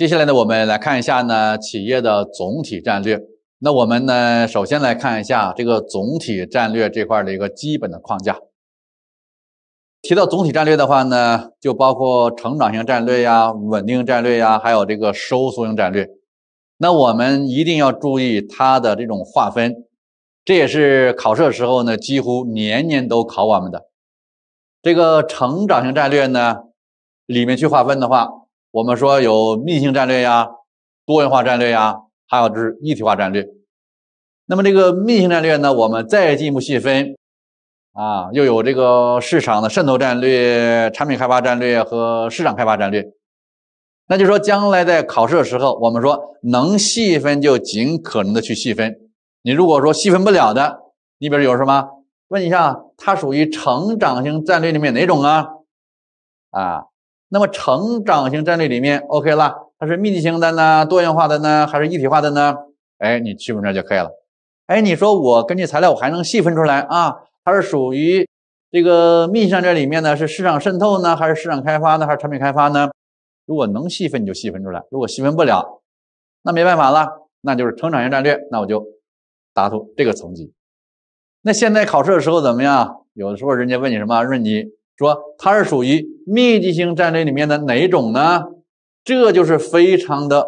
接下来呢，我们来看一下呢企业的总体战略。那我们呢，首先来看一下这个总体战略这块的一个基本的框架。提到总体战略的话呢，就包括成长型战略呀、稳定战略呀，还有这个收缩型战略。那我们一定要注意它的这种划分，这也是考试的时候呢，几乎年年都考我们的。这个成长型战略呢，里面去划分的话。我们说有密性战略呀、多元化战略呀，还有就是一体化战略。那么这个密性战略呢，我们再进一步细分，啊，又有这个市场的渗透战略、产品开发战略和市场开发战略。那就说将来在考试的时候，我们说能细分就尽可能的去细分。你如果说细分不了的，你比如有什么？问一下，它属于成长型战略里面哪种啊？啊？那么，成长型战略里面，OK 了，它是密集型的呢，多元化的呢，还是一体化的呢？哎，你区分这就可以了。哎，你说我根据材料，我还能细分出来啊？它是属于这个密集战这里面呢，是市场渗透呢，还是市场开发呢，还是产品开发呢？如果能细分，你就细分出来；如果细分不了，那没办法了，那就是成长型战略。那我就答出这个层级。那现在考试的时候怎么样？有的时候人家问你什么问你说它是属于密集型战略里面的哪一种呢？这就是非常的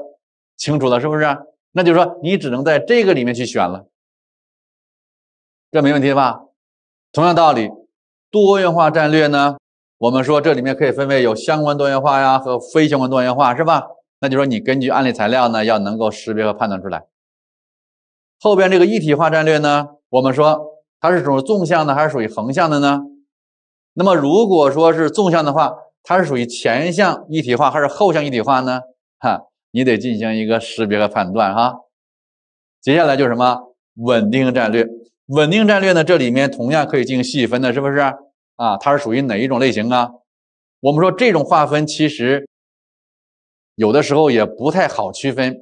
清楚了，是不是？那就是说你只能在这个里面去选了，这没问题吧？同样道理，多元化战略呢，我们说这里面可以分为有相关多元化呀和非相关多元化，是吧？那就说你根据案例材料呢，要能够识别和判断出来。后边这个一体化战略呢，我们说它是属于纵向的还是属于横向的呢？那么，如果说是纵向的话，它是属于前向一体化还是后向一体化呢？哈，你得进行一个识别和判断。哈，接下来就是什么稳定战略？稳定战略呢？这里面同样可以进行细分的，是不是？啊，它是属于哪一种类型啊？我们说这种划分其实有的时候也不太好区分，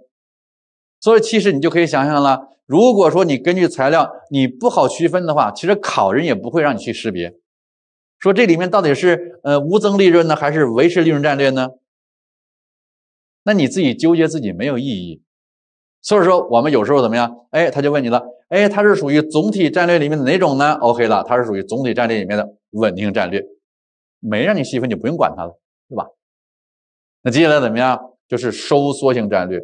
所以其实你就可以想象了，如果说你根据材料你不好区分的话，其实考人也不会让你去识别。说这里面到底是呃无增利润呢，还是维持利润战略呢？那你自己纠结自己没有意义。所以说我们有时候怎么样？哎，他就问你了，哎，它是属于总体战略里面的哪种呢？OK 了，它是属于总体战略里面的稳定战略，没让你细分就不用管它了，对吧？那接下来怎么样？就是收缩性战略。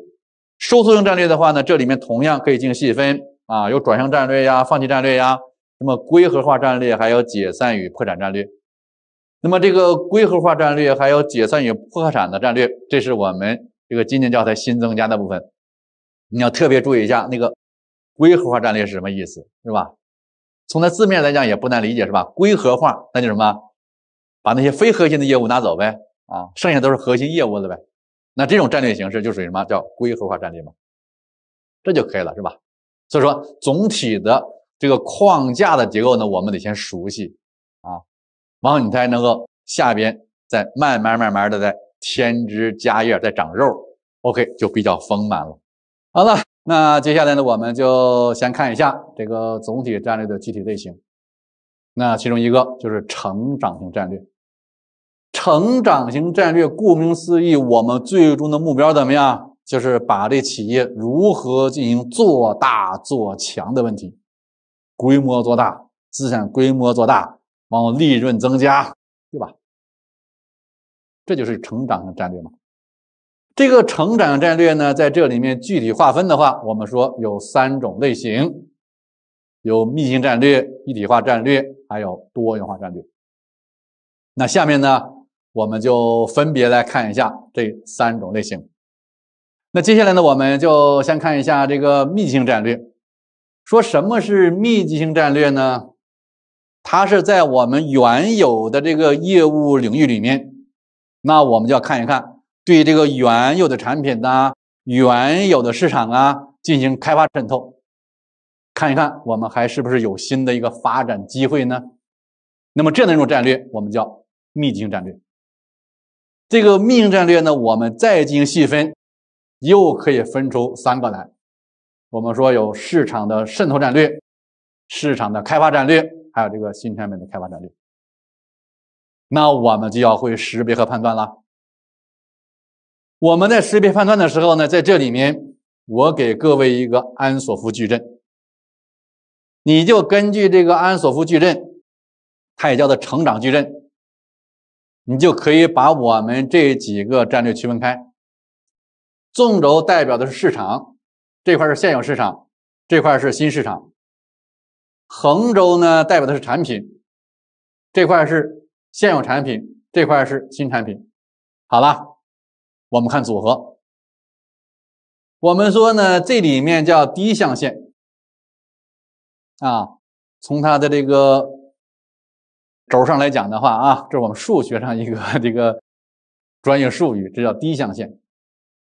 收缩性战略的话呢，这里面同样可以进行细分啊，有转向战略呀，放弃战略呀。那么，规合化战略还有解散与破产战略。那么，这个规合化战略还有解散与破产的战略，这是我们这个今年教材新增加的部分，你要特别注意一下。那个规合化战略是什么意思，是吧？从它字面来讲也不难理解，是吧？规合化，那就什么，把那些非核心的业务拿走呗，啊，剩下都是核心业务了呗。那这种战略形式就属于什么叫规合化战略嘛？这就可以了，是吧？所以说，总体的。这个框架的结构呢，我们得先熟悉啊，然后你才能够下边再慢慢慢慢的再添枝加叶，再长肉，OK 就比较丰满了。好了，那接下来呢，我们就先看一下这个总体战略的具体类型。那其中一个就是成长型战略。成长型战略，顾名思义，我们最终的目标怎么样？就是把这企业如何进行做大做强的问题。规模做大，资产规模做大，然后利润增加，对吧？这就是成长的战略嘛。这个成长战略呢，在这里面具体划分的话，我们说有三种类型，有密集型战略、一体化战略，还有多元化战略。那下面呢，我们就分别来看一下这三种类型。那接下来呢，我们就先看一下这个密集型战略。说什么是密集型战略呢？它是在我们原有的这个业务领域里面，那我们就要看一看，对这个原有的产品啊、原有的市场啊进行开发渗透，看一看我们还是不是有新的一个发展机会呢？那么这样的一种战略，我们叫密集型战略。这个密集战略呢，我们再进行细分，又可以分出三个来。我们说有市场的渗透战略、市场的开发战略，还有这个新产品的开发战略。那我们就要会识别和判断了。我们在识别判断的时候呢，在这里面我给各位一个安索夫矩阵，你就根据这个安索夫矩阵，它也叫做成长矩阵，你就可以把我们这几个战略区分开。纵轴代表的是市场。这块是现有市场，这块是新市场。横轴呢代表的是产品，这块是现有产品，这块是新产品。好了，我们看组合。我们说呢，这里面叫第一象限。啊，从它的这个轴上来讲的话啊，这是我们数学上一个 这个专业术语，这叫第一象限。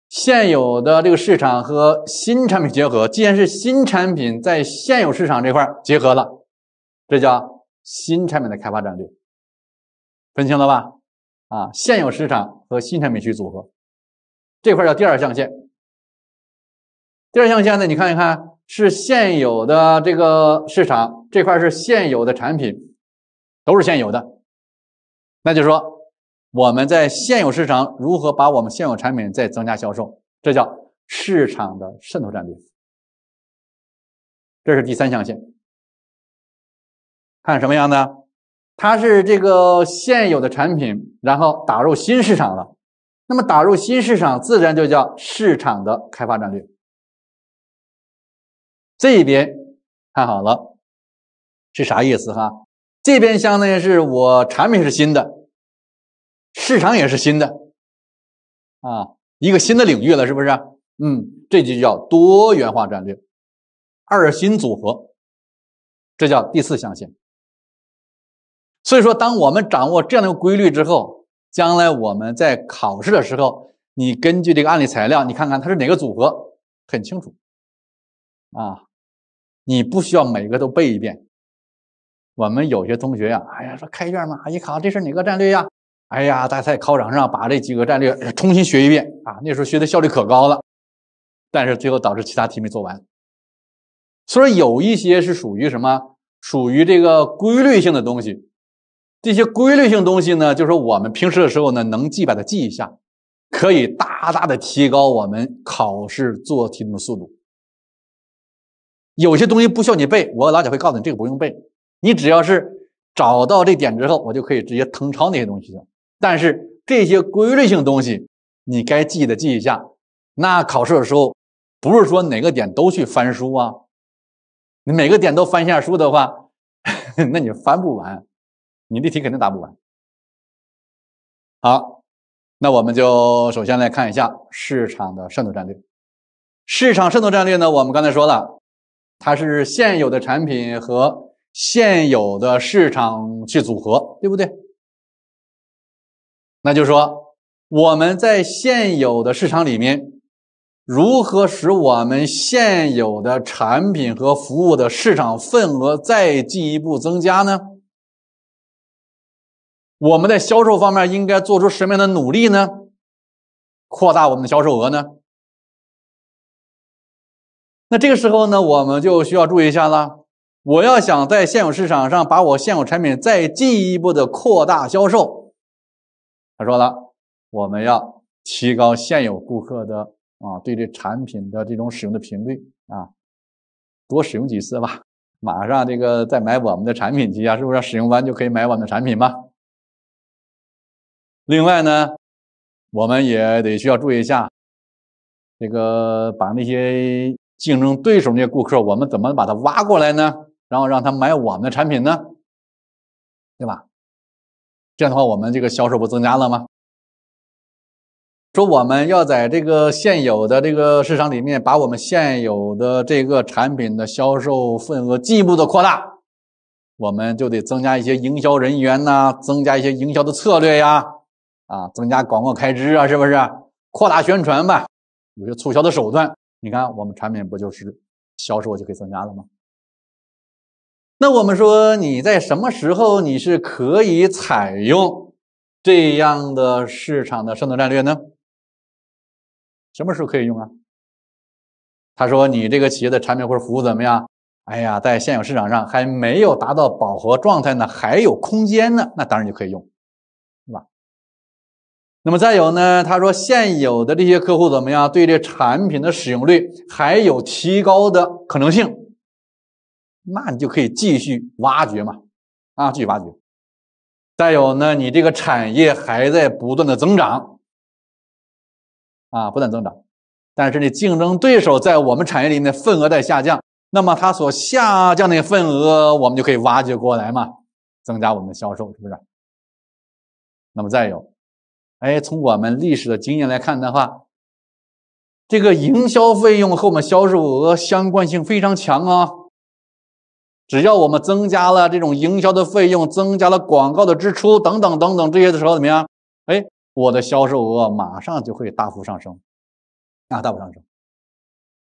现有的这个市场和新产品结合，既然是新产品在现有市场这块结合了，这叫新产品的开发战略。分清了吧？啊，现有市场和新产品去组合，这块叫第二象限。第二象限呢，你看一看，是现有的这个市场这块是现有的产品，都是现有的，那就说。我们在现有市场如何把我们现有产品再增加销售？这叫市场的渗透战略。这是第三象限。看什么样的？它是这个现有的产品，然后打入新市场了。那么打入新市场，自然就叫市场的开发战略。这边看好了，是啥意思哈？这边相当于是我产品是新的。市场也是新的啊，一个新的领域了，是不是？嗯，这就叫多元化战略，二新组合，这叫第四象限。所以说，当我们掌握这样的规律之后，将来我们在考试的时候，你根据这个案例材料，你看看它是哪个组合，很清楚啊，你不需要每个都背一遍。我们有些同学呀，哎呀，说开卷嘛，一考这是哪个战略呀？哎呀，他在考场上把这几个战略重新学一遍啊！那时候学的效率可高了，但是最后导致其他题没做完。所以有一些是属于什么？属于这个规律性的东西。这些规律性东西呢，就是我们平时的时候呢，能记把它记一下，可以大大的提高我们考试做题的速度。有些东西不需要你背，我老姐会告诉你这个不用背，你只要是找到这点之后，我就可以直接誊抄那些东西的。但是这些规律性东西，你该记的记一下。那考试的时候，不是说哪个点都去翻书啊。你每个点都翻一下书的话，那你翻不完，你的题肯定答不完。好，那我们就首先来看一下市场的渗透战略。市场渗透战略呢，我们刚才说了，它是现有的产品和现有的市场去组合，对不对？那就说，我们在现有的市场里面，如何使我们现有的产品和服务的市场份额再进一步增加呢？我们在销售方面应该做出什么样的努力呢？扩大我们的销售额呢？那这个时候呢，我们就需要注意一下了。我要想在现有市场上把我现有产品再进一步的扩大销售。他说了，我们要提高现有顾客的啊对这产品的这种使用的频率啊，多使用几次吧。马上这个再买我们的产品去啊，是不是？使用完就可以买我们的产品吗？另外呢，我们也得需要注意一下，这个把那些竞争对手那些顾客，我们怎么把他挖过来呢？然后让他买我们的产品呢？对吧？这样的话，我们这个销售不增加了吗？说我们要在这个现有的这个市场里面，把我们现有的这个产品的销售份额进一步的扩大，我们就得增加一些营销人员呐，增加一些营销的策略呀，啊，增加广告开支啊，是不是？扩大宣传吧，有些促销的手段，你看我们产品不就是销售就可以增加了吗？那我们说你在什么时候你是可以采用这样的市场的生存战略呢？什么时候可以用啊？他说：“你这个企业的产品或者服务怎么样？哎呀，在现有市场上还没有达到饱和状态呢，还有空间呢，那当然就可以用，是吧？那么再有呢，他说现有的这些客户怎么样？对这产品的使用率还有提高的可能性。”那你就可以继续挖掘嘛，啊，继续挖掘。再有呢，你这个产业还在不断的增长，啊，不断增长。但是呢，竞争对手在我们产业里的份额在下降，那么它所下降的份额，我们就可以挖掘过来嘛，增加我们的销售，是不是？那么再有，哎，从我们历史的经验来看的话，这个营销费用和我们销售额相关性非常强啊。只要我们增加了这种营销的费用，增加了广告的支出，等等等等这些的时候，怎么样？哎，我的销售额马上就会大幅上升，啊，大幅上升。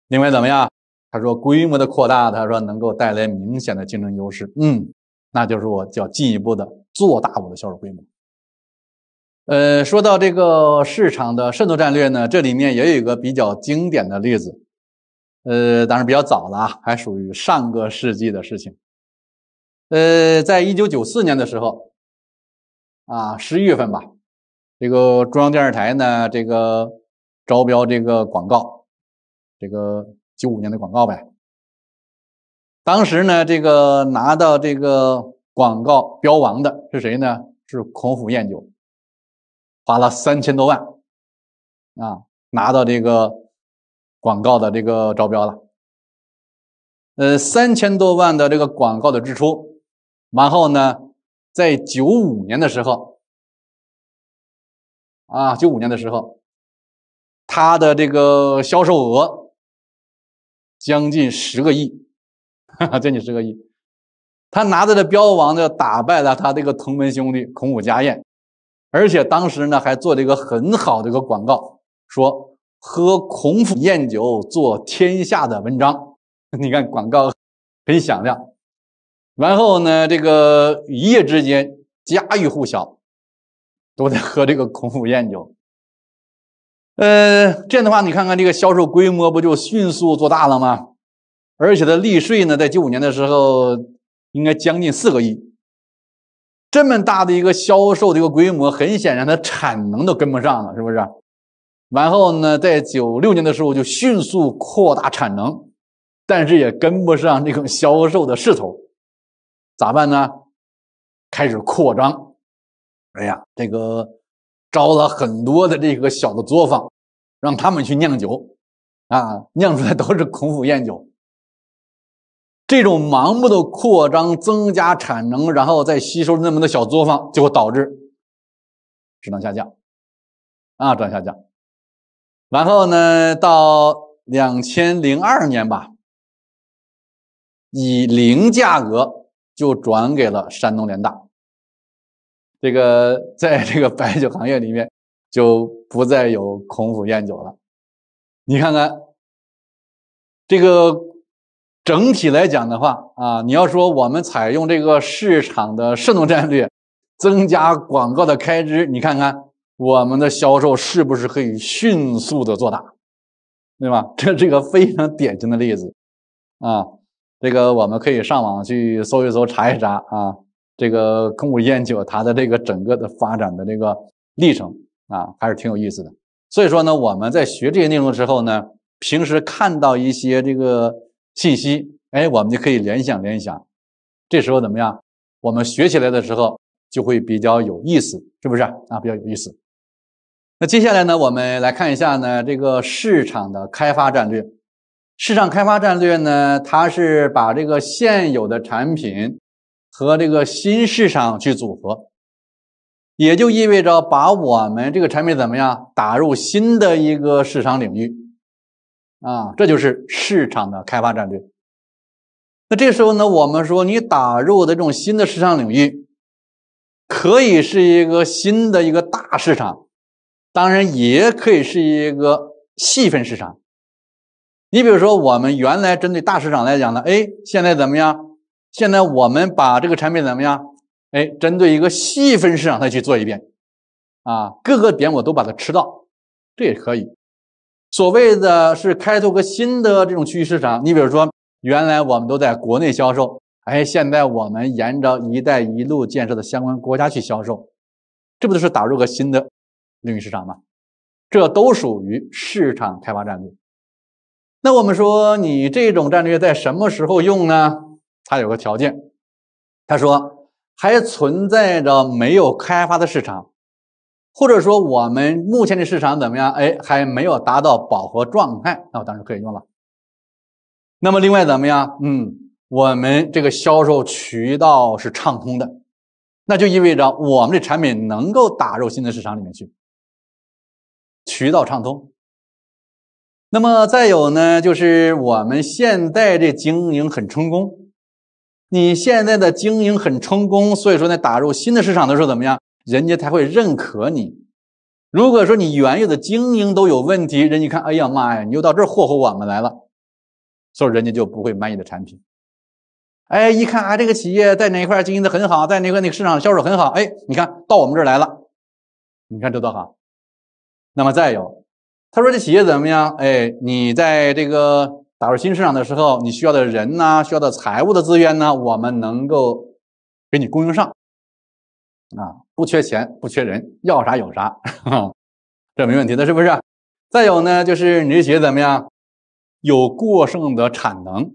另外怎么样？他说规模的扩大，他说能够带来明显的竞争优势。嗯，那就是我就要进一步的做大我的销售规模。呃，说到这个市场的渗透战略呢，这里面也有一个比较经典的例子。呃，当然比较早了啊，还属于上个世纪的事情。呃，在一九九四年的时候，啊，十一月份吧，这个中央电视台呢，这个招标这个广告，这个九五年的广告呗。当时呢，这个拿到这个广告标王的是谁呢？是孔府宴酒，花了三千多万，啊，拿到这个。广告的这个招标了，呃，三千多万的这个广告的支出，然后呢，在九五年的时候，啊，九五年的时候，他的这个销售额将近十个亿，哈哈，将近十个亿，他拿着的标王呢，打败了他这个同门兄弟孔武家宴，而且当时呢，还做了一个很好的一个广告，说。喝孔府宴酒，做天下的文章。你看广告，很响亮。然后呢，这个一夜之间家喻户晓，都在喝这个孔府宴酒。呃，这样的话，你看看这个销售规模，不就迅速做大了吗？而且的利税呢，在九五年的时候，应该将近四个亿。这么大的一个销售的一个规模，很显然，它产能都跟不上了，是不是？然后呢，在九六年的时候就迅速扩大产能，但是也跟不上这种销售的势头，咋办呢？开始扩张，哎呀，这个招了很多的这个小的作坊，让他们去酿酒，啊，酿出来都是孔府宴酒。这种盲目的扩张、增加产能，然后再吸收那么多小作坊，就会导致质量下降，啊，质量下降。然后呢，到两千零二年吧，以零价格就转给了山东联大。这个在这个白酒行业里面，就不再有孔府宴酒了。你看看，这个整体来讲的话啊，你要说我们采用这个市场的渗透战略，增加广告的开支，你看看。我们的销售是不是可以迅速的做大，对吧？这是一个非常典型的例子，啊，这个我们可以上网去搜一搜查一查啊，这个空谷烟酒它的这个整个的发展的这个历程啊，还是挺有意思的。所以说呢，我们在学这些内容的时候呢，平时看到一些这个信息，哎，我们就可以联想联想，这时候怎么样？我们学起来的时候就会比较有意思，是不是啊？比较有意思。那接下来呢，我们来看一下呢这个市场的开发战略。市场开发战略呢，它是把这个现有的产品和这个新市场去组合，也就意味着把我们这个产品怎么样打入新的一个市场领域啊，这就是市场的开发战略。那这时候呢，我们说你打入的这种新的市场领域，可以是一个新的一个大市场。当然也可以是一个细分市场。你比如说，我们原来针对大市场来讲呢，哎，现在怎么样？现在我们把这个产品怎么样？哎，针对一个细分市场，再去做一遍，啊，各个点我都把它吃到，这也可以。所谓的是开拓个新的这种区域市场。你比如说，原来我们都在国内销售，哎，现在我们沿着“一带一路”建设的相关国家去销售，这不就是打入个新的？领域市场嘛，这都属于市场开发战略。那我们说你这种战略在什么时候用呢？它有个条件，他说还存在着没有开发的市场，或者说我们目前的市场怎么样？哎，还没有达到饱和状态，那我当然可以用了。那么另外怎么样？嗯，我们这个销售渠道是畅通的，那就意味着我们的产品能够打入新的市场里面去。渠道畅通，那么再有呢，就是我们现在这经营很成功。你现在的经营很成功，所以说呢，打入新的市场的时候怎么样，人家才会认可你。如果说你原有的经营都有问题，人家看，哎呀妈呀，你又到这祸祸我们来了，所以人家就不会买你的产品。哎，一看啊，这个企业在哪一块经营的很好，在哪个哪个市场销售很好，哎，你看到我们这儿来了，你看这多好。那么再有，他说这企业怎么样？哎，你在这个打入新市场的时候，你需要的人呢，需要的财务的资源呢，我们能够给你供应上啊，不缺钱，不缺人，要啥有啥，这没问题的，是不是？再有呢，就是你这企业怎么样？有过剩的产能，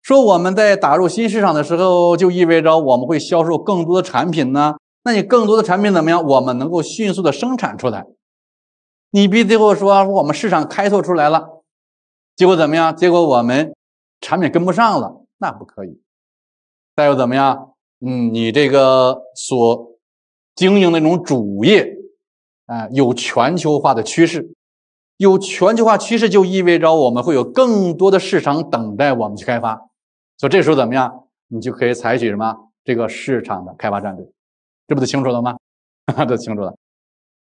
说我们在打入新市场的时候，就意味着我们会销售更多的产品呢。那你更多的产品怎么样？我们能够迅速的生产出来。你别最后说我们市场开拓出来了，结果怎么样？结果我们产品跟不上了，那不可以。再有怎么样？嗯，你这个所经营的那种主业，啊，有全球化的趋势，有全球化趋势就意味着我们会有更多的市场等待我们去开发，所以这时候怎么样？你就可以采取什么这个市场的开发战略，这不就清楚了吗？哈 哈，都清楚了。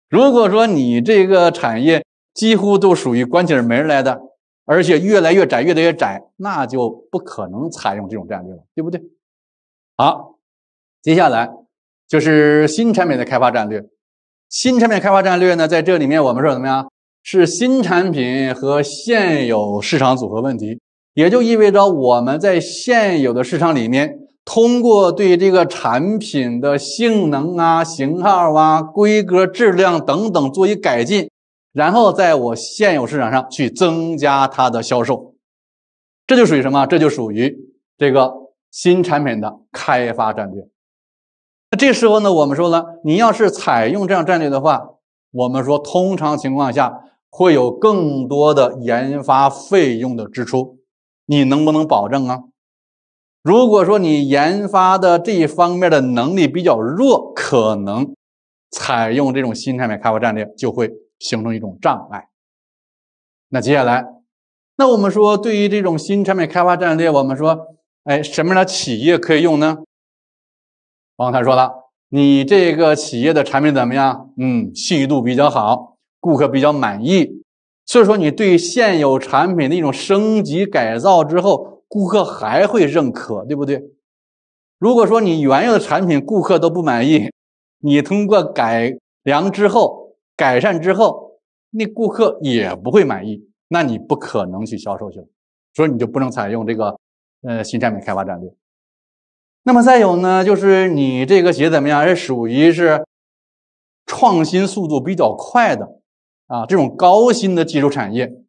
如果说你这个产业几乎都属于关起门来的，而且越来越窄、越来越窄，那就不可能采用这种战略了，对不对？好，接下来就是新产品的开发战略。新产品开发战略呢，在这里面我们说怎么样？是新产品和现有市场组合问题，也就意味着我们在现有的市场里面。通过对这个产品的性能啊、型号啊、规格、质量等等做一改进，然后在我现有市场上去增加它的销售，这就属于什么？这就属于这个新产品的开发战略。那这时候呢，我们说了，你要是采用这样战略的话，我们说通常情况下会有更多的研发费用的支出，你能不能保证啊？如果说你研发的这一方面的能力比较弱，可能采用这种新产品开发战略就会形成一种障碍。那接下来，那我们说对于这种新产品开发战略，我们说，哎，什么样的企业可以用呢？王太说了，你这个企业的产品怎么样？嗯，信誉度比较好，顾客比较满意，所以说你对现有产品的一种升级改造之后。顾客还会认可，对不对？如果说你原有的产品顾客都不满意，你通过改良之后、改善之后，那顾客也不会满意，那你不可能去销售去了，所以你就不能采用这个呃新产品开发战略。那么再有呢，就是你这个鞋怎么样？是属于是创新速度比较快的啊，这种高新的技术产业。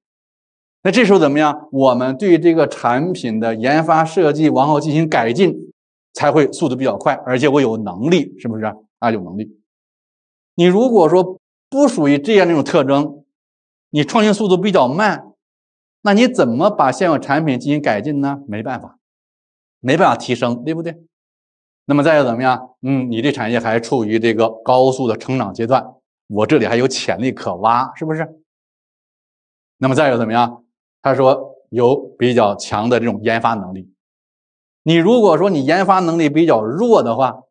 那这时候怎么样？我们对这个产品的研发设计往后进行改进，才会速度比较快，而且我有能力，是不是啊？有能力。你如果说不属于这样一种特征，你创新速度比较慢，那你怎么把现有产品进行改进呢？没办法，没办法提升，对不对？那么再有怎么样？嗯，你这产业还处于这个高速的成长阶段，我这里还有潜力可挖，是不是？那么再有怎么样？他说有比较强的这种研发能力，你如果说你研发能力比较弱的话，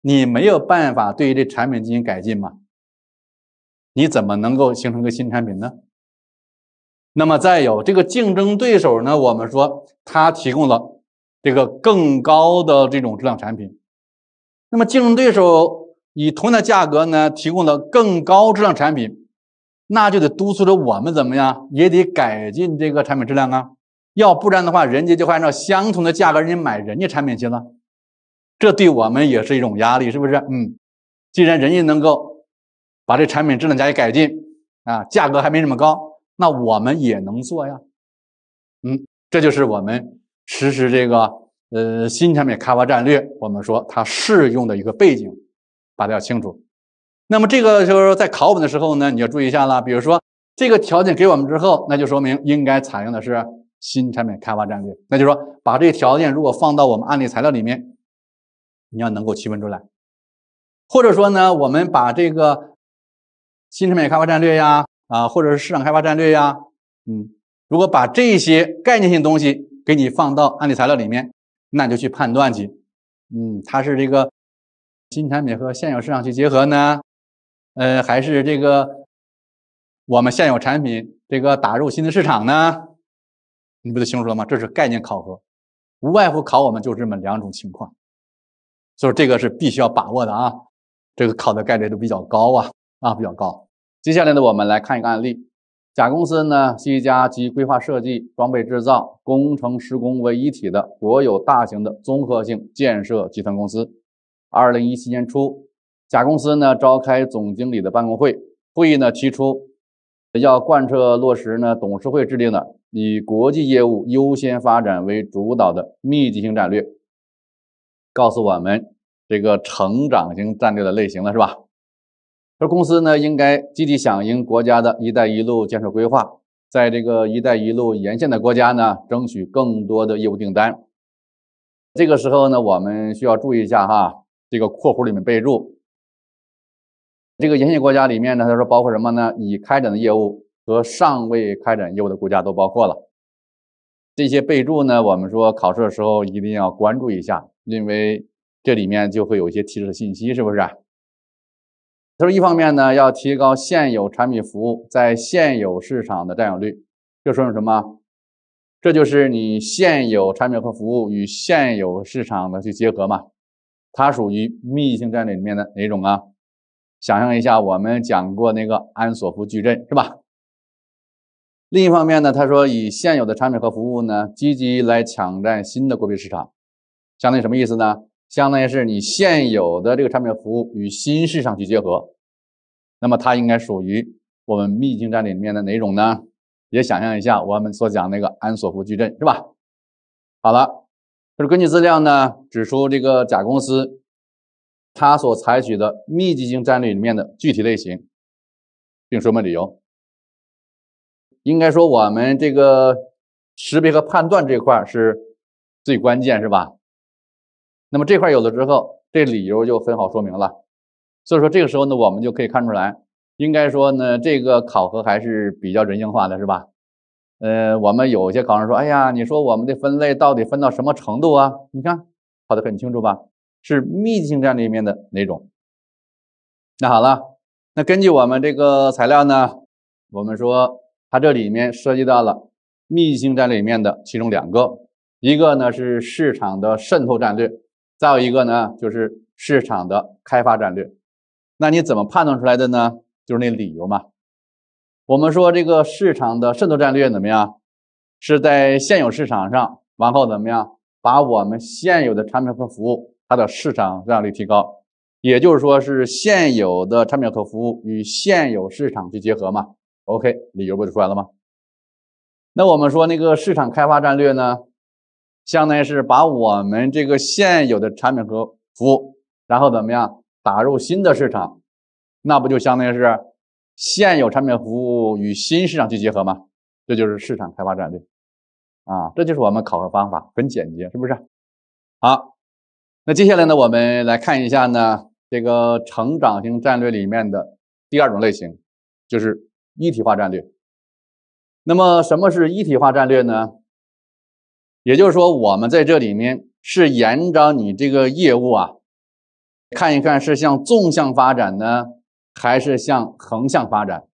你没有办法对于这产品进行改进嘛？你怎么能够形成个新产品呢？那么再有这个竞争对手呢，我们说他提供了这个更高的这种质量产品，那么竞争对手以同样的价格呢，提供了更高质量产品。那就得督促着我们怎么样，也得改进这个产品质量啊，要不然的话，人家就会按照相同的价格，人家买人家产品去了，这对我们也是一种压力，是不是？嗯，既然人家能够把这产品质量加以改进啊，价格还没那么高，那我们也能做呀，嗯，这就是我们实施这个呃新产品开发战略，我们说它适用的一个背景，大家要清楚。那么这个就是说，在考本的时候呢，你要注意一下了。比如说，这个条件给我们之后，那就说明应该采用的是新产品开发战略。那就是说，把这个条件如果放到我们案例材料里面，你要能够区分出来。或者说呢，我们把这个新产品开发战略呀，啊，或者是市场开发战略呀，嗯，如果把这些概念性东西给你放到案例材料里面，那就去判断去。嗯，它是这个新产品和现有市场去结合呢？呃，还是这个我们现有产品这个打入新的市场呢？你不就清楚了吗？这是概念考核，无外乎考我们就这么两种情况，就是这个是必须要把握的啊，这个考的概率都比较高啊啊，比较高。接下来呢，我们来看一个案例，甲公司呢是一家集规划设计、装备制造、工程施工为一体的国有大型的综合性建设集团公司，二零一七年初。甲公司呢召开总经理的办公会，会议呢提出要贯彻落实呢董事会制定的以国际业务优先发展为主导的密集型战略，告诉我们这个成长型战略的类型了是吧？说公司呢应该积极响应国家的一带一路建设规划，在这个一带一路沿线的国家呢争取更多的业务订单。这个时候呢我们需要注意一下哈，这个括弧里面备注。这个沿线国家里面呢，他说包括什么呢？已开展的业务和尚未开展业务的国家都包括了。这些备注呢，我们说考试的时候一定要关注一下，因为这里面就会有一些提示的信息，是不是？他说，一方面呢，要提高现有产品服务在现有市场的占有率，这说明什么？这就是你现有产品和服务与现有市场的去结合嘛？它属于密集性战略里面的哪种啊？想象一下，我们讲过那个安索夫矩阵是吧？另一方面呢，他说以现有的产品和服务呢，积极来抢占新的国际市场，相当于什么意思呢？相当于是你现有的这个产品服务与新市场去结合。那么它应该属于我们秘境战略里面的哪种呢？也想象一下，我们所讲那个安索夫矩阵是吧？好了，就是根据资料呢，指出这个甲公司。它所采取的密集型战略里面的具体类型，并说明理由。应该说，我们这个识别和判断这块是最关键，是吧？那么这块有了之后，这理由就很好说明了。所以说，这个时候呢，我们就可以看出来，应该说呢，这个考核还是比较人性化的，是吧？呃，我们有些考生说：“哎呀，你说我们的分类到底分到什么程度啊？你看考得很清楚吧。”是密集性战略里面的哪种？那好了，那根据我们这个材料呢，我们说它这里面涉及到了密集性战略里面的其中两个，一个呢是市场的渗透战略，再有一个呢就是市场的开发战略。那你怎么判断出来的呢？就是那理由嘛。我们说这个市场的渗透战略怎么样？是在现有市场上，然后怎么样把我们现有的产品和服务。它的市场占有率提高，也就是说是现有的产品和服务与现有市场去结合嘛？OK，理由不就出来了吗？那我们说那个市场开发战略呢，相当于是把我们这个现有的产品和服务，然后怎么样打入新的市场？那不就相当于是现有产品服务与新市场去结合吗？这就是市场开发战略啊，这就是我们考核方法，很简洁，是不是？好。那接下来呢，我们来看一下呢，这个成长型战略里面的第二种类型，就是一体化战略。那么，什么是一体化战略呢？也就是说，我们在这里面是沿着你这个业务啊，看一看是向纵向发展呢，还是向横向发展。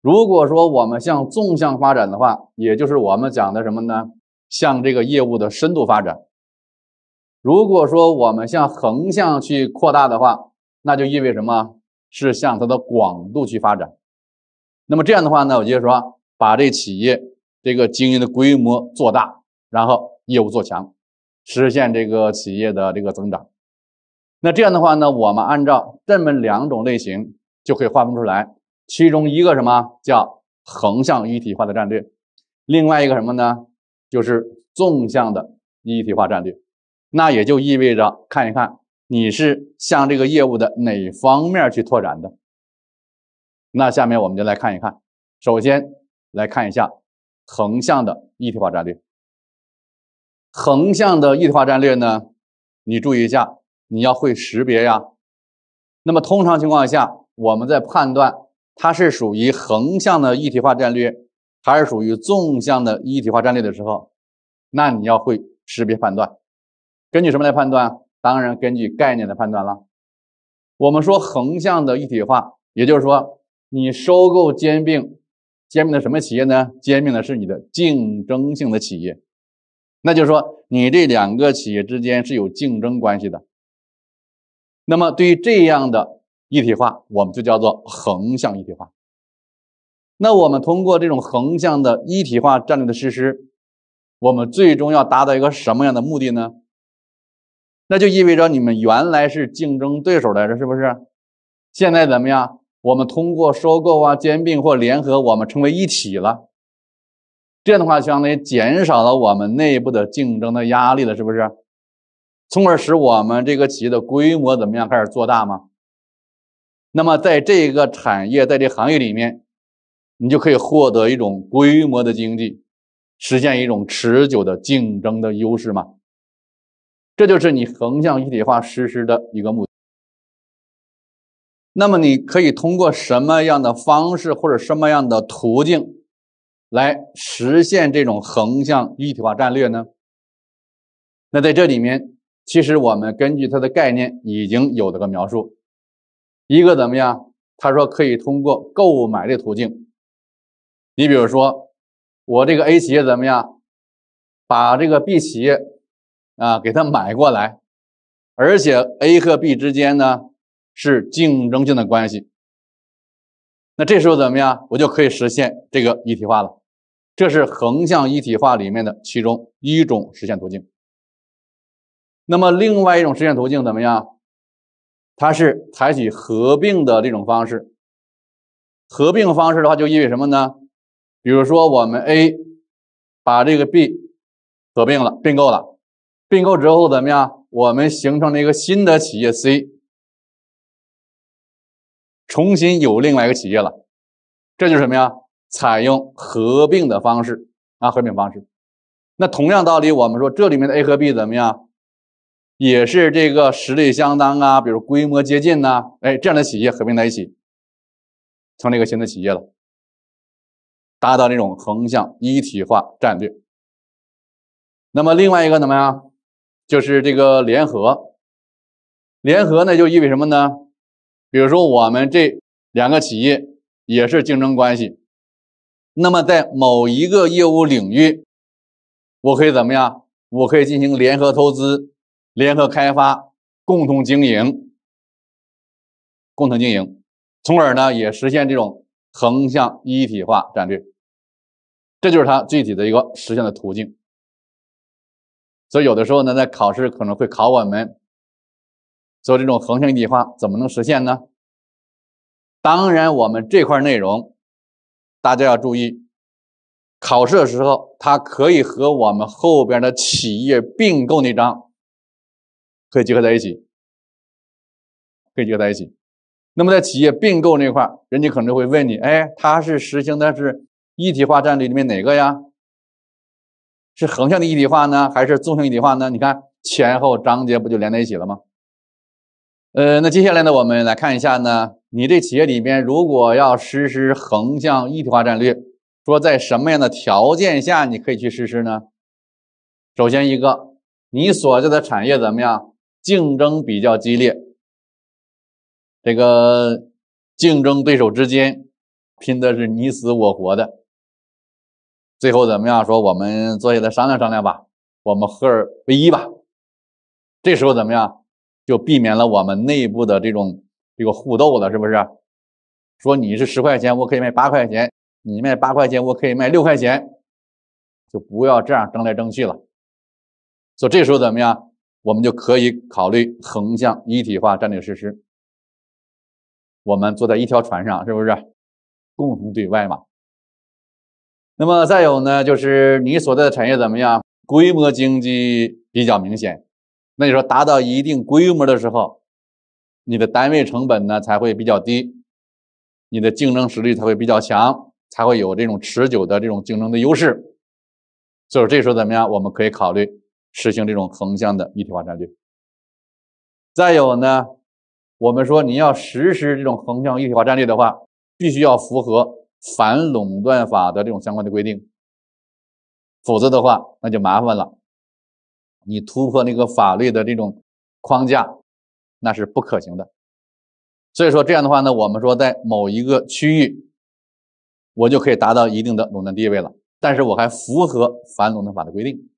如果说我们向纵向发展的话，也就是我们讲的什么呢？向这个业务的深度发展。如果说我们向横向去扩大的话，那就意味什么？是向它的广度去发展。那么这样的话呢，我就说，把这企业这个经营的规模做大，然后业务做强，实现这个企业的这个增长。那这样的话呢，我们按照这么两种类型就可以划分出来。其中一个什么叫横向一体化的战略？另外一个什么呢？就是纵向的一体化战略。那也就意味着看一看你是向这个业务的哪方面去拓展的。那下面我们就来看一看，首先来看一下横向的一体化战略。横向的一体化战略呢，你注意一下，你要会识别呀。那么通常情况下，我们在判断它是属于横向的一体化战略还是属于纵向的一体化战略的时候，那你要会识别判断。根据什么来判断？当然根据概念的判断了。我们说横向的一体化，也就是说，你收购兼并兼并的什么企业呢？兼并的是你的竞争性的企业。那就是说，你这两个企业之间是有竞争关系的。那么，对于这样的一体化，我们就叫做横向一体化。那我们通过这种横向的一体化战略的实施，我们最终要达到一个什么样的目的呢？那就意味着你们原来是竞争对手来着，是不是？现在怎么样？我们通过收购啊、兼并或联合，我们成为一体了。这样的话，相当于减少了我们内部的竞争的压力了，是不是？从而使我们这个企业的规模怎么样开始做大吗？那么，在这个产业、在这行业里面，你就可以获得一种规模的经济，实现一种持久的竞争的优势吗？这就是你横向一体化实施的一个目的。那么你可以通过什么样的方式或者什么样的途径来实现这种横向一体化战略呢？那在这里面，其实我们根据它的概念已经有了个描述。一个怎么样？他说可以通过购买的途径。你比如说，我这个 A 企业怎么样，把这个 B 企业。啊，给他买过来，而且 A 和 B 之间呢是竞争性的关系。那这时候怎么样？我就可以实现这个一体化了。这是横向一体化里面的其中一种实现途径。那么另外一种实现途径怎么样？它是采取合并的这种方式。合并方式的话，就意味什么呢？比如说我们 A 把这个 B 合并了，并购了。并购之后怎么样？我们形成了一个新的企业 C，重新有另外一个企业了，这就是什么呀？采用合并的方式啊，合并方式。那同样道理，我们说这里面的 A 和 B 怎么样？也是这个实力相当啊，比如规模接近呐，哎，这样的企业合并在一起，成一个新的企业了，达到这种横向一体化战略。那么另外一个怎么样？就是这个联合，联合呢就意味着什么呢？比如说我们这两个企业也是竞争关系，那么在某一个业务领域，我可以怎么样？我可以进行联合投资、联合开发、共同经营、共同经营，从而呢也实现这种横向一体化战略。这就是它具体的一个实现的途径。所以有的时候呢，在考试可能会考我们做这种横向一体化怎么能实现呢？当然，我们这块内容大家要注意，考试的时候它可以和我们后边的企业并购那张可以结合在一起，可以结合在一起。那么在企业并购那块人家可能会问你：哎，它是实行的是一体化战略里面哪个呀？是横向的一体化呢，还是纵向一体化呢？你看前后章节不就连在一起了吗？呃，那接下来呢，我们来看一下呢，你这企业里面如果要实施横向一体化战略，说在什么样的条件下你可以去实施呢？首先一个，你所在的产业怎么样？竞争比较激烈，这个竞争对手之间拼的是你死我活的。最后怎么样？说我们坐下来商量商量吧，我们合二为一吧。这时候怎么样，就避免了我们内部的这种这个互斗了，是不是？说你是十块钱，我可以卖八块钱；你卖八块钱，我可以卖六块钱，就不要这样争来争去了。所以这时候怎么样，我们就可以考虑横向一体化战略实施。我们坐在一条船上，是不是？共同对外嘛。那么再有呢，就是你所在的产业怎么样，规模经济比较明显。那你说达到一定规模的时候，你的单位成本呢才会比较低，你的竞争实力才会比较强，才会有这种持久的这种竞争的优势。就是这时候怎么样，我们可以考虑实行这种横向的一体化战略。再有呢，我们说你要实施这种横向一体化战略的话，必须要符合。反垄断法的这种相关的规定，否则的话那就麻烦了。你突破那个法律的这种框架，那是不可行的。所以说这样的话呢，我们说在某一个区域，我就可以达到一定的垄断地位了，但是我还符合反垄断法的规定，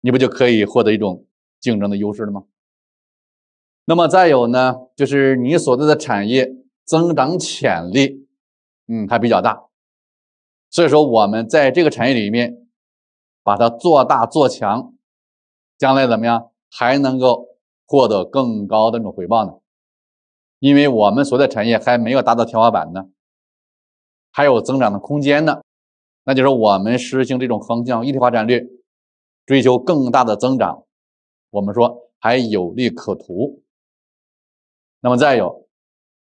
你不就可以获得一种竞争的优势了吗？那么再有呢，就是你所在的产业增长潜力。嗯，还比较大，所以说我们在这个产业里面把它做大做强，将来怎么样还能够获得更高的那种回报呢？因为我们所在产业还没有达到天花板呢，还有增长的空间呢，那就是我们实行这种横向一体化战略，追求更大的增长，我们说还有利可图。那么再有，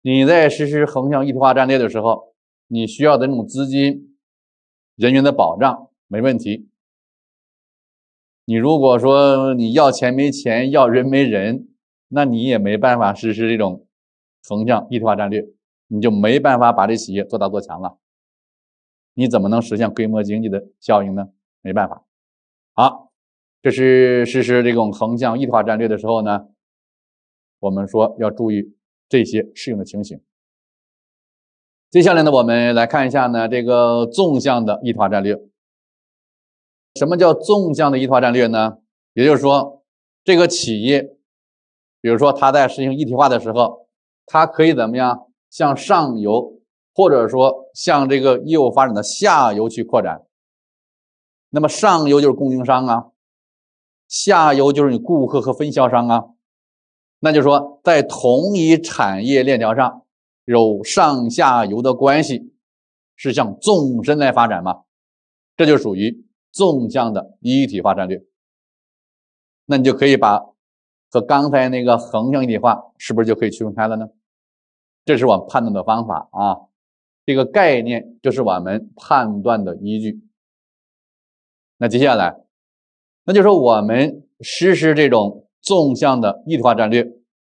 你在实施横向一体化战略的时候，你需要的那种资金、人员的保障没问题。你如果说你要钱没钱，要人没人，那你也没办法实施这种横向一体化战略，你就没办法把这企业做大做强了。你怎么能实现规模经济的效应呢？没办法。好，这是实施这种横向一体化战略的时候呢，我们说要注意这些适用的情形。接下来呢，我们来看一下呢这个纵向的一体化战略。什么叫纵向的一体化战略呢？也就是说，这个企业，比如说它在实行一体化的时候，它可以怎么样向上游，或者说向这个业务发展的下游去扩展。那么上游就是供应商啊，下游就是你顾客和分销商啊。那就说在同一产业链条上。有上下游的关系，是向纵深来发展吗？这就属于纵向的一体化战略。那你就可以把和刚才那个横向一体化是不是就可以区分开了呢？这是我们判断的方法啊，这个概念就是我们判断的依据。那接下来，那就说我们实施这种纵向的一体化战略，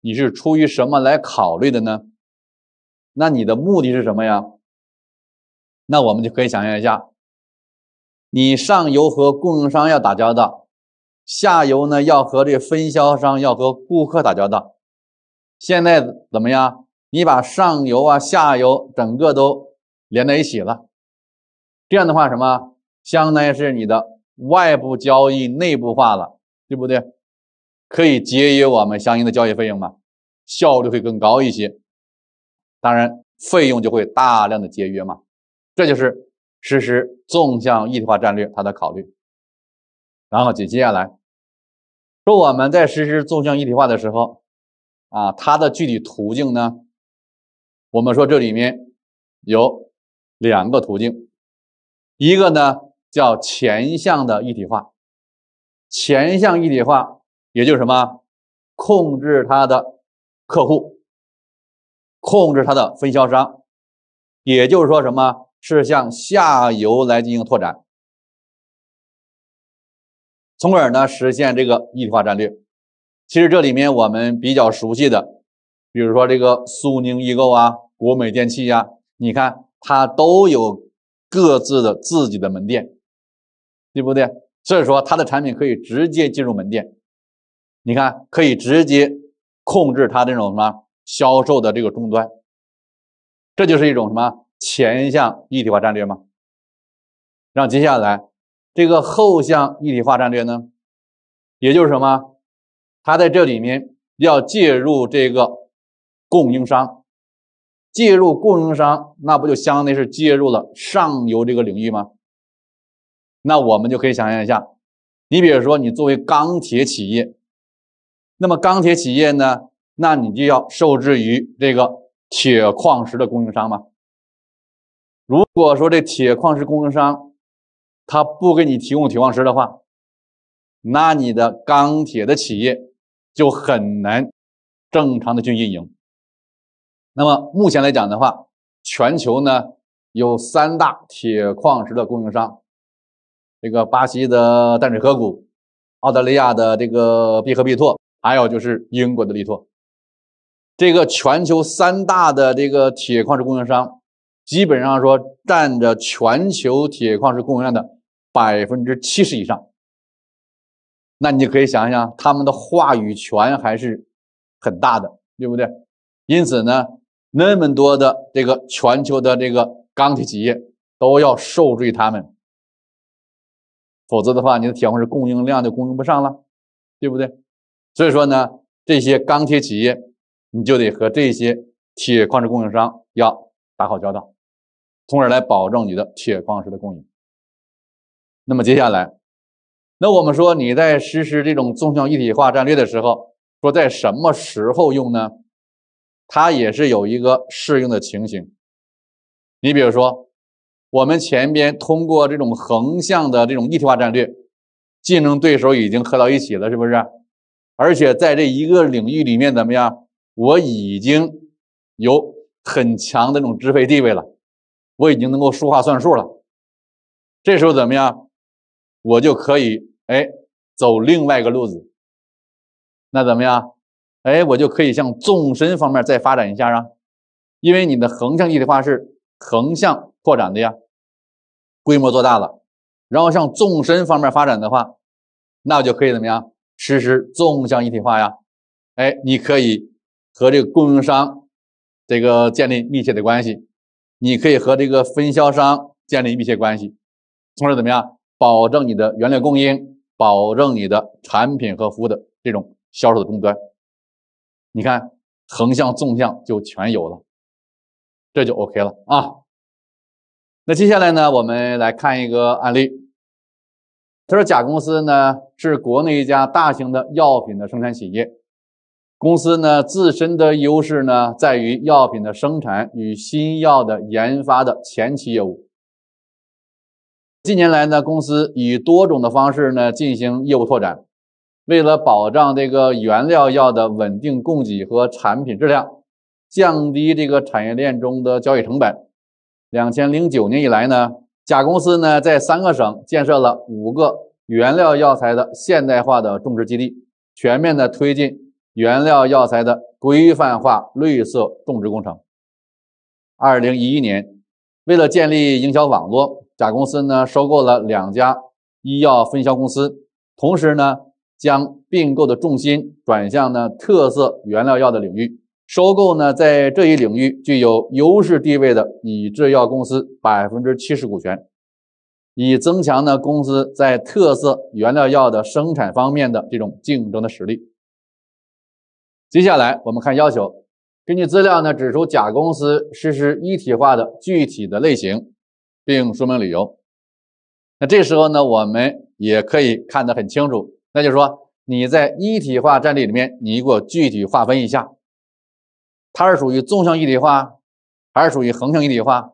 你是出于什么来考虑的呢？那你的目的是什么呀？那我们就可以想象一下，你上游和供应商要打交道，下游呢要和这分销商、要和顾客打交道。现在怎么样？你把上游啊、下游整个都连在一起了，这样的话什么？相当于是你的外部交易内部化了，对不对？可以节约我们相应的交易费用嘛，效率会更高一些。当然，费用就会大量的节约嘛，这就是实施纵向一体化战略它的考虑。然后，紧接下来说，我们在实施纵向一体化的时候，啊，它的具体途径呢，我们说这里面有两个途径，一个呢叫前向的一体化，前向一体化也就是什么，控制它的客户。控制它的分销商，也就是说，什么是向下游来进行拓展，从而呢实现这个一体化战略。其实这里面我们比较熟悉的，比如说这个苏宁易购啊、国美电器呀，你看它都有各自的自己的门店，对不对？所以说它的产品可以直接进入门店，你看可以直接控制它这种什么。销售的这个终端，这就是一种什么前向一体化战略吗？那接下来这个后向一体化战略呢？也就是什么？它在这里面要介入这个供应商，介入供应商，那不就相当于是介入了上游这个领域吗？那我们就可以想象一下，你比如说你作为钢铁企业，那么钢铁企业呢？那你就要受制于这个铁矿石的供应商吗？如果说这铁矿石供应商他不给你提供铁矿石的话，那你的钢铁的企业就很难正常的去运营。那么目前来讲的话，全球呢有三大铁矿石的供应商，这个巴西的淡水河谷、澳大利亚的这个必和必拓，还有就是英国的力拓。这个全球三大的这个铁矿石供应商，基本上说占着全球铁矿石供应量的百分之七十以上。那你就可以想想，他们的话语权还是很大的，对不对？因此呢，那么多的这个全球的这个钢铁企业都要受制于他们，否则的话，你的铁矿石供应量就供应不上了，对不对？所以说呢，这些钢铁企业。你就得和这些铁矿石供应商要打好交道，从而来保证你的铁矿石的供应。那么接下来，那我们说你在实施这种纵向一体化战略的时候，说在什么时候用呢？它也是有一个适用的情形。你比如说，我们前边通过这种横向的这种一体化战略，竞争对手已经合到一起了，是不是？而且在这一个领域里面怎么样？我已经有很强的那种支配地位了，我已经能够说话算数了。这时候怎么样？我就可以哎走另外一个路子。那怎么样？哎，我就可以向纵深方面再发展一下啊。因为你的横向一体化是横向扩展的呀，规模做大了，然后向纵深方面发展的话，那就可以怎么样实施纵向一体化呀？哎，你可以。和这个供应商这个建立密切的关系，你可以和这个分销商建立密切关系，从而怎么样保证你的原料供应，保证你的产品和服务的这种销售的终端。你看，横向纵向就全有了，这就 OK 了啊。那接下来呢，我们来看一个案例。他说，甲公司呢是国内一家大型的药品的生产企业。公司呢自身的优势呢，在于药品的生产与新药的研发的前期业务。近年来呢，公司以多种的方式呢进行业务拓展。为了保障这个原料药的稳定供给和产品质量，降低这个产业链中的交易成本，两千零九年以来呢，甲公司呢在三个省建设了五个原料药材的现代化的种植基地，全面的推进。原料药材的规范化绿色种植工程。二零一一年，为了建立营销网络，甲公司呢收购了两家医药分销公司，同时呢将并购的重心转向呢特色原料药的领域，收购呢在这一领域具有优势地位的乙制药公司百分之七十股权，以增强呢公司在特色原料药的生产方面的这种竞争的实力。接下来我们看要求，根据资料呢，指出甲公司实施一体化的具体的类型，并说明理由。那这时候呢，我们也可以看得很清楚，那就是说，你在一体化战略里面，你给我具体划分一下，它是属于纵向一体化，还是属于横向一体化？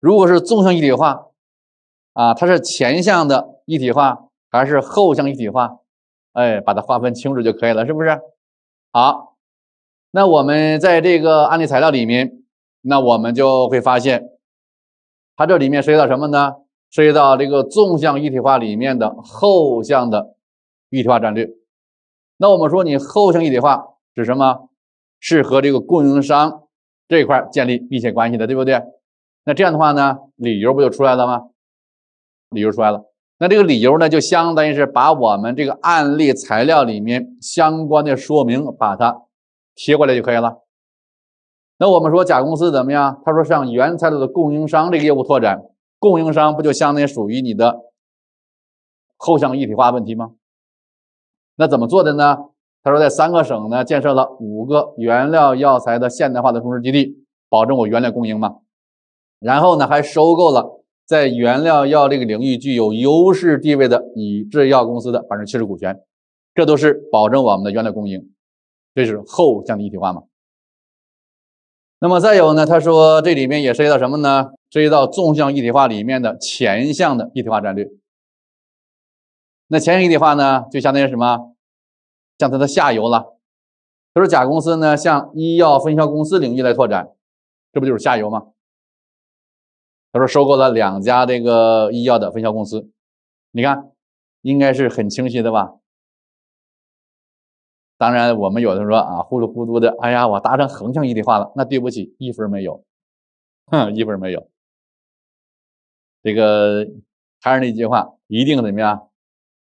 如果是纵向一体化，啊，它是前向的一体化，还是后向一体化？哎，把它划分清楚就可以了，是不是？好，那我们在这个案例材料里面，那我们就会发现，它这里面涉及到什么呢？涉及到这个纵向一体化里面的后向的一体化战略。那我们说，你后向一体化指什么？是和这个供应商这一块建立密切关系的，对不对？那这样的话呢，理由不就出来了吗？理由出来了。那这个理由呢，就相当于是把我们这个案例材料里面相关的说明，把它贴过来就可以了。那我们说甲公司怎么样？他说向原材料的供应商这个业务拓展，供应商不就相当于属于你的后向一体化问题吗？那怎么做的呢？他说在三个省呢建设了五个原料药材的现代化的种植基地，保证我原料供应嘛。然后呢，还收购了。在原料药这个领域具有优势地位的乙制药公司的百分之七十股权，这都是保证我们的原料供应。这是后向的一体化嘛？那么再有呢？他说这里面也涉及到什么呢？涉及到纵向一体化里面的前向的一体化战略。那前向一体化呢，就相当于什么？像它的下游了。他说甲公司呢，向医药分销公司领域来拓展，这不就是下游吗？他说收购了两家这个医药的分销公司，你看，应该是很清晰的吧？当然，我们有的说啊，糊里糊涂的，哎呀，我达成横向一体化了，那对不起，一分没有，哼，一分没有。这个还是那句话，一定怎么样？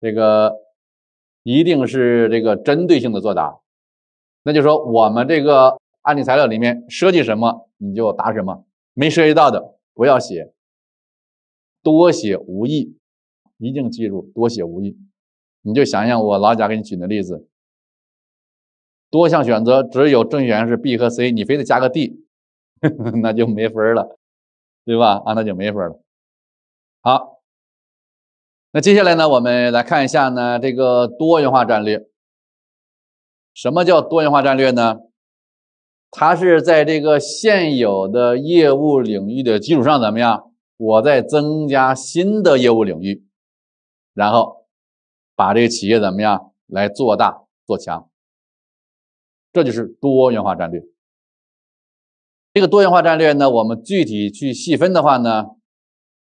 这个一定是这个针对性的作答。那就说我们这个案例材料里面涉及什么，你就答什么，没涉及到的。不要写，多写无益，一定记住多写无益。你就想想我老贾给你举的例子，多项选择只有正弦是 B 和 C，你非得加个 D，那就没分了，对吧？啊，那就没分了。好，那接下来呢，我们来看一下呢这个多元化战略。什么叫多元化战略呢？它是在这个现有的业务领域的基础上怎么样？我在增加新的业务领域，然后把这个企业怎么样来做大做强？这就是多元化战略。这个多元化战略呢，我们具体去细分的话呢，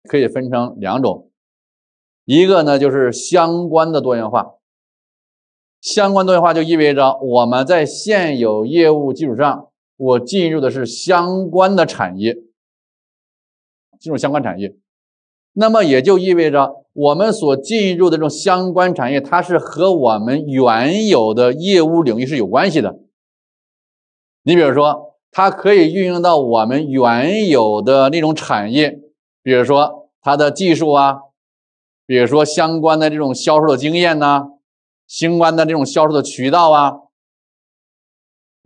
可以分成两种，一个呢就是相关的多元化。相关多元化就意味着我们在现有业务基础上。我进入的是相关的产业，进入相关产业，那么也就意味着我们所进入的这种相关产业，它是和我们原有的业务领域是有关系的。你比如说，它可以运用到我们原有的那种产业，比如说它的技术啊，比如说相关的这种销售的经验呐，相关的这种销售的渠道啊。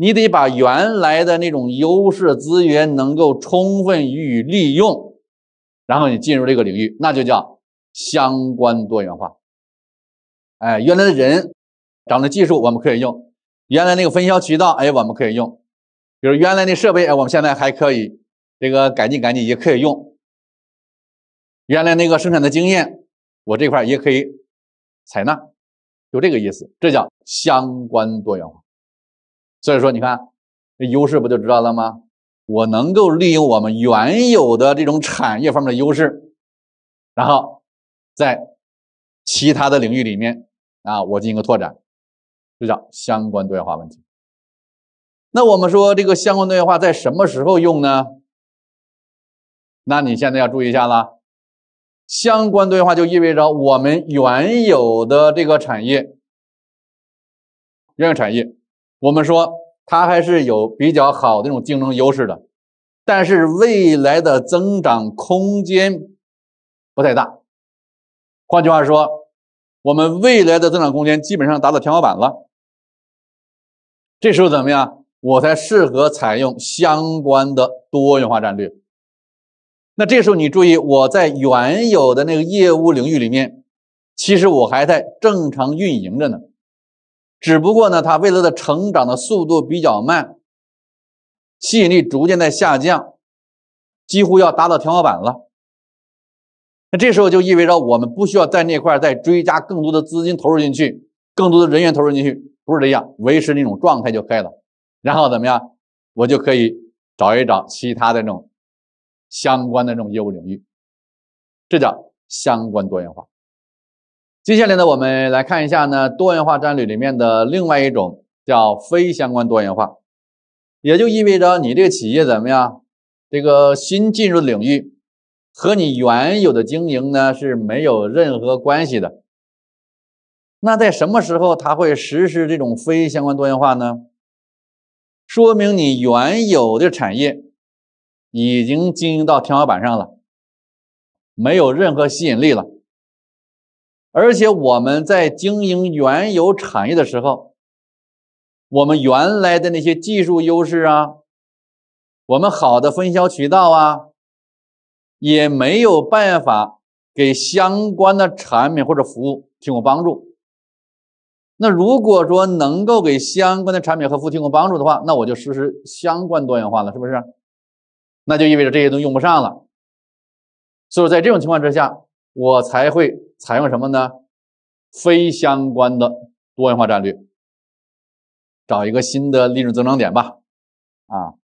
你得把原来的那种优势资源能够充分予以利用，然后你进入这个领域，那就叫相关多元化。哎，原来的人长的技术我们可以用，原来那个分销渠道哎我们可以用，比如原来那设备哎我们现在还可以这个改进改进也可以用，原来那个生产的经验我这块也可以采纳，就这个意思，这叫相关多元化。所以说，你看这优势不就知道了吗？我能够利用我们原有的这种产业方面的优势，然后在其他的领域里面啊，我进行个拓展，这叫相关多元化问题。那我们说这个相关多元化在什么时候用呢？那你现在要注意一下了，相关多元化就意味着我们原有的这个产业，原有产业。我们说它还是有比较好的那种竞争优势的，但是未来的增长空间不太大。换句话说，我们未来的增长空间基本上达到天花板了。这时候怎么样？我才适合采用相关的多元化战略。那这时候你注意，我在原有的那个业务领域里面，其实我还在正常运营着呢。只不过呢，它未来的成长的速度比较慢，吸引力逐渐在下降，几乎要达到天花板了。那这时候就意味着我们不需要在那块再追加更多的资金投入进去，更多的人员投入进去，不是这样，维持那种状态就可以了。然后怎么样，我就可以找一找其他的这种相关的这种业务领域，这叫相关多元化。接下来呢，我们来看一下呢，多元化战略里面的另外一种叫非相关多元化，也就意味着你这个企业怎么样，这个新进入的领域和你原有的经营呢是没有任何关系的。那在什么时候它会实施这种非相关多元化呢？说明你原有的产业已经经营到天花板上了，没有任何吸引力了。而且我们在经营原有产业的时候，我们原来的那些技术优势啊，我们好的分销渠道啊，也没有办法给相关的产品或者服务提供帮助。那如果说能够给相关的产品和服务提供帮助的话，那我就实施相关多元化了，是不是？那就意味着这些东西用不上了。所以在这种情况之下。我才会采用什么呢？非相关的多元化战略，找一个新的利润增长点吧。啊，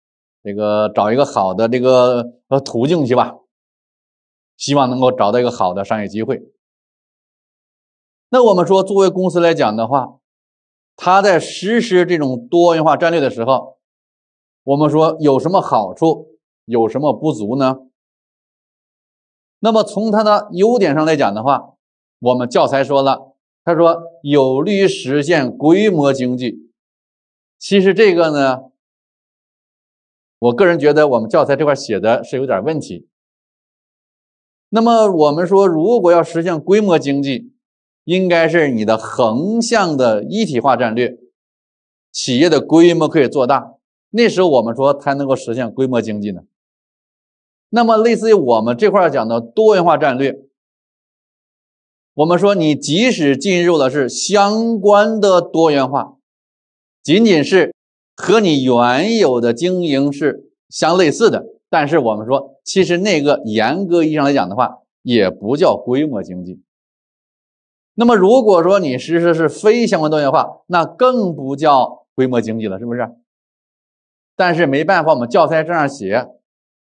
这个找一个好的这个呃途径去吧，希望能够找到一个好的商业机会。那我们说，作为公司来讲的话，它在实施这种多元化战略的时候，我们说有什么好处，有什么不足呢？那么从它的优点上来讲的话，我们教材说了，他说有利于实现规模经济。其实这个呢，我个人觉得我们教材这块写的是有点问题。那么我们说，如果要实现规模经济，应该是你的横向的一体化战略，企业的规模可以做大，那时候我们说才能够实现规模经济呢。那么，类似于我们这块讲的多元化战略，我们说你即使进入的是相关的多元化，仅仅是和你原有的经营是相类似的，但是我们说，其实那个严格意义上来讲的话，也不叫规模经济。那么，如果说你实施是非相关多元化，那更不叫规模经济了，是不是？但是没办法，我们教材这样写。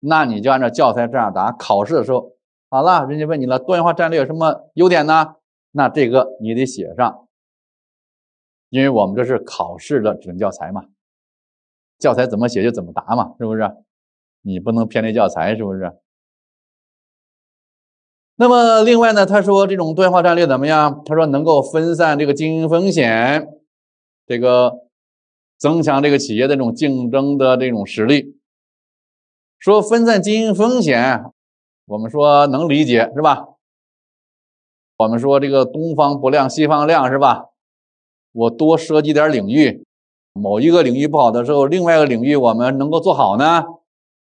那你就按照教材这样答，考试的时候好了，人家问你了，多元化战略有什么优点呢？那这个你得写上，因为我们这是考试的准教材嘛，教材怎么写就怎么答嘛，是不是？你不能偏离教材，是不是？那么另外呢，他说这种多元化战略怎么样？他说能够分散这个经营风险，这个增强这个企业的这种竞争的这种实力。说分散经营风险，我们说能理解是吧？我们说这个东方不亮西方亮是吧？我多涉及点领域，某一个领域不好的时候，另外一个领域我们能够做好呢？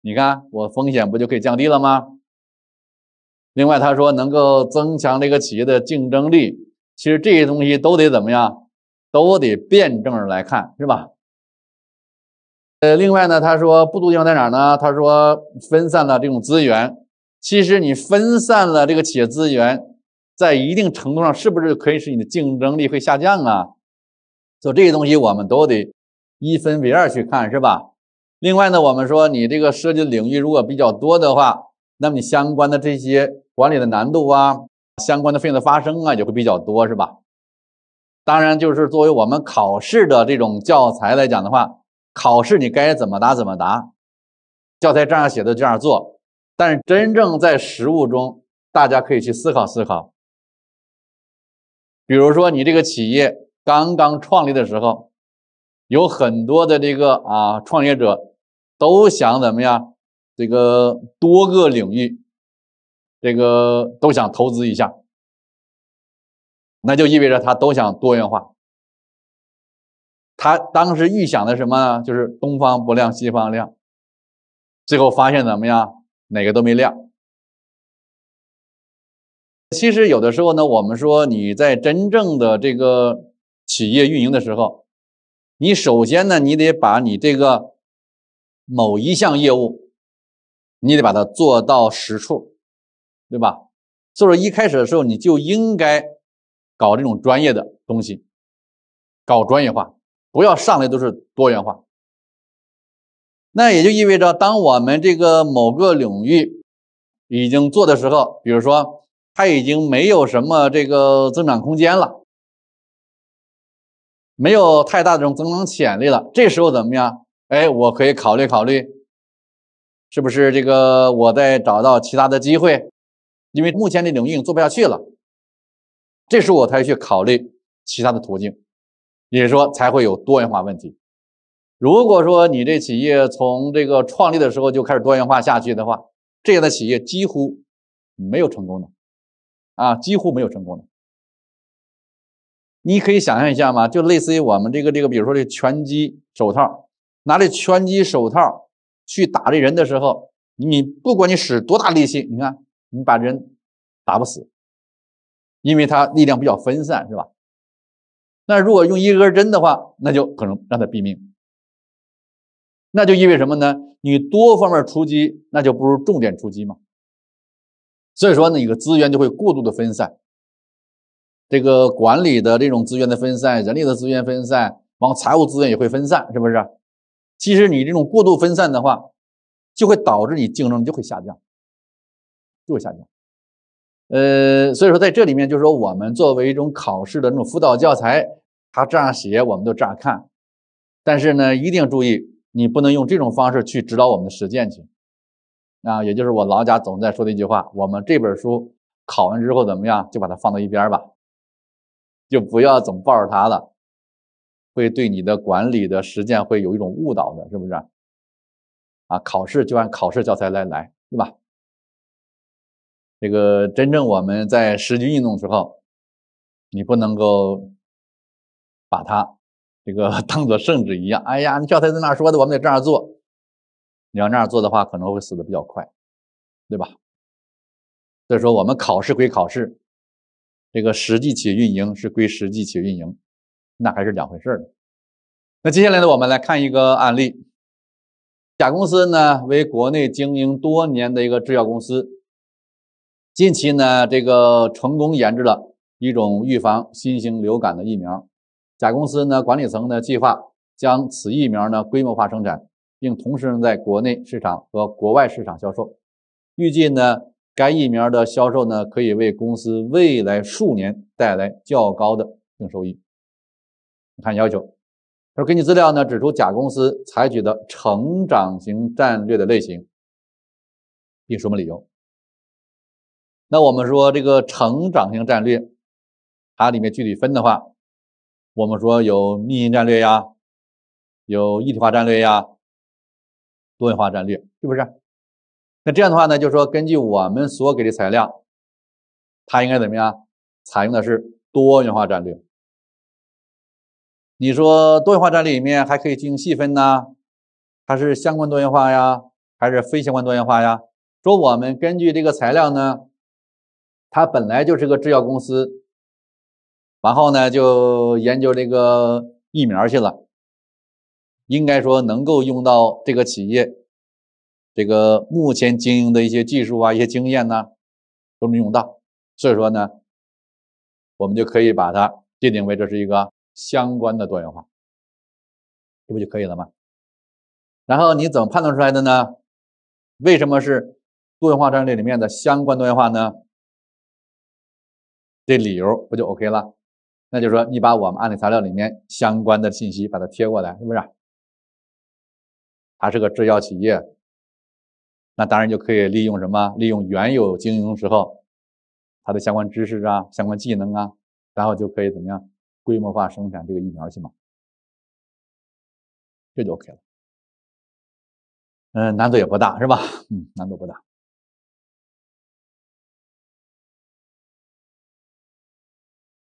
你看我风险不就可以降低了吗？另外他说能够增强这个企业的竞争力，其实这些东西都得怎么样？都得辩证来看是吧？呃，另外呢，他说不足地方在哪呢？他说分散了这种资源，其实你分散了这个企业资源，在一定程度上是不是可以使你的竞争力会下降啊？所以这些东西我们都得一分为二去看，是吧？另外呢，我们说你这个涉及的领域如果比较多的话，那么你相关的这些管理的难度啊，相关的费用的发生啊，也会比较多，是吧？当然，就是作为我们考试的这种教材来讲的话。考试你该怎么答怎么答，教材这样写的这样做。但是真正在实务中，大家可以去思考思考。比如说，你这个企业刚刚创立的时候，有很多的这个啊创业者都想怎么样？这个多个领域，这个都想投资一下，那就意味着他都想多元化。他当时预想的什么呢？就是东方不亮西方亮，最后发现怎么样？哪个都没亮。其实有的时候呢，我们说你在真正的这个企业运营的时候，你首先呢，你得把你这个某一项业务，你得把它做到实处，对吧？所以说一开始的时候，你就应该搞这种专业的东西，搞专业化。不要上来都是多元化，那也就意味着，当我们这个某个领域已经做的时候，比如说它已经没有什么这个增长空间了，没有太大的这种增长潜力了，这时候怎么样？哎，我可以考虑考虑，是不是这个我再找到其他的机会？因为目前这种运营做不下去了，这时候我才去考虑其他的途径。也说才会有多元化问题。如果说你这企业从这个创立的时候就开始多元化下去的话，这样的企业几乎没有成功的，啊，几乎没有成功的。你可以想象一下嘛，就类似于我们这个这个，比如说这拳击手套，拿这拳击手套去打这人的时候，你不管你使多大力气，你看你把人打不死，因为它力量比较分散，是吧？那如果用一根针的话，那就可能让他毙命。那就意味什么呢？你多方面出击，那就不如重点出击嘛。所以说呢，一个资源就会过度的分散。这个管理的这种资源的分散，人力的资源分散，往财务资源也会分散，是不是？其实你这种过度分散的话，就会导致你竞争就会下降，就会下降。呃，所以说在这里面，就是说我们作为一种考试的那种辅导教材。他这样写，我们就这样看，但是呢，一定注意，你不能用这种方式去指导我们的实践去。啊，也就是我老贾总在说的一句话：我们这本书考完之后怎么样，就把它放到一边吧，就不要总抱着它了，会对你的管理的实践会有一种误导的，是不是？啊，考试就按考试教材来来，对吧？这个真正我们在实际运动时候，你不能够。把它这个 当做圣旨一样，哎呀，你教材在那说的，我们得这样做。你要那样做的话，可能会死的比较快，对吧？所以说，我们考试归考试，这个实际业运营是归实际业运营，那还是两回事儿呢。那接下来呢，我们来看一个案例。甲公司呢，为国内经营多年的一个制药公司，近期呢，这个成功研制了一种预防新型流感的疫苗。甲公司呢，管理层呢计划将此疫苗呢规模化生产，并同时在国内市场和国外市场销售。预计呢，该疫苗的销售呢可以为公司未来数年带来较高的净收益。你看要求，他说根据资料呢，指出甲公司采取的成长型战略的类型，并说明理由。那我们说这个成长型战略，它里面具体分的话。我们说有密印战略呀，有一体化战略呀，多元化战略是不是？那这样的话呢，就说根据我们所给的材料，它应该怎么样？采用的是多元化战略。你说多元化战略里面还可以进行细分呢？它是相关多元化呀，还是非相关多元化呀？说我们根据这个材料呢，它本来就是个制药公司。然后呢，就研究这个疫苗去了。应该说能够用到这个企业，这个目前经营的一些技术啊、一些经验呢，都能用到。所以说呢，我们就可以把它界定为这是一个相关的多元化，这不就可以了吗？然后你怎么判断出来的呢？为什么是多元化战略里面的相关多元化呢？这理由不就 OK 了？那就说，你把我们案例材料里面相关的信息把它贴过来，是不是？还是个制药企业，那当然就可以利用什么？利用原有经营时候他的相关知识啊、相关技能啊，然后就可以怎么样规模化生产这个疫苗去嘛？这就 OK 了。嗯，难度也不大，是吧？嗯，难度不大。